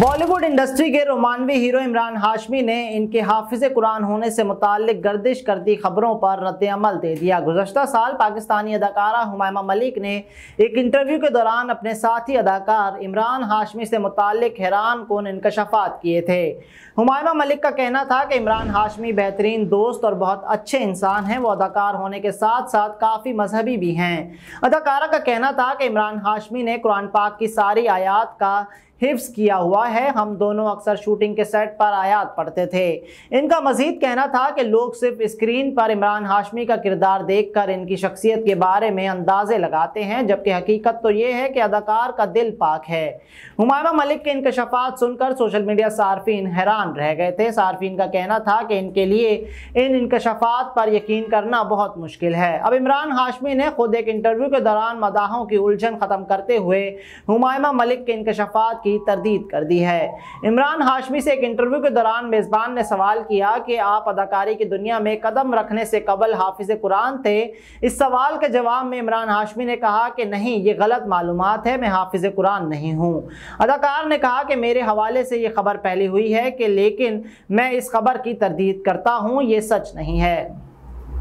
Bollywood industry के रोमानवी hero Imran Hashmi ने इनके हाफिज कुरान होने से मुतल गर्दिश करती खबरों पर रद्दमल दे दिया गुजशत साल पाकिस्तानी अदाकारा हमायमा मलिक ने एक इंटरव्यू के दौरान अपने साथी अदाकार इमरान हाशमी से मुतल हैरान कन इनकशफात किए थे हमायमा मलिक का कहना था कि इमरान हाशमी बेहतरीन दोस्त और बहुत अच्छे इंसान हैं वो अदाकार होने के साथ साथ काफ़ी मजहबी भी हैं अदाकारा का कहना था कि इमरान हाशमी ने कुरान पाक की सारी आयात का हिफ्स किया हुआ है हम दोनों अक्सर शूटिंग के सेट पर आयात पढ़ते थे इनका मजीद कहना था कि लोग सिर्फ स्क्रीन पर इमरान हाशमी का किरदार देखकर इनकी शख्सियत के बारे में अंदाजे लगाते हैं जबकि हकीकत तो ये है कि अदाकार का दिल पाक है हुमायमा मलिक के इनकशफात सुनकर सोशल मीडिया सार्फिन हैरान रह गए थे सार्फिन का कहना था कि इनके लिए इन इनकशफात पर यकीन करना बहुत मुश्किल है अब इमरान हाशमी ने खुद एक इंटरव्यू के दौरान मदाहों की उलझन ख़त्म करते हुए हुमायमा मलिक के इनकशफात की की तरदीद कर दी है इमरान हाशमी से एक इंटरव्यू के दौरान मेज़बान ने सवाल किया कि आप अदाकारी की दुनिया में कदम रखने से कबल हाफिज कुरान थे इस सवाल के जवाब में इमरान हाशमी ने कहा कि नहीं ये गलत मालूम है मैं हाफिज कुरान नहीं हूँ अदाकार ने कहा कि मेरे हवाले से ये खबर पहली हुई है कि लेकिन मैं इस खबर की तरदीद करता हूँ ये सच नहीं है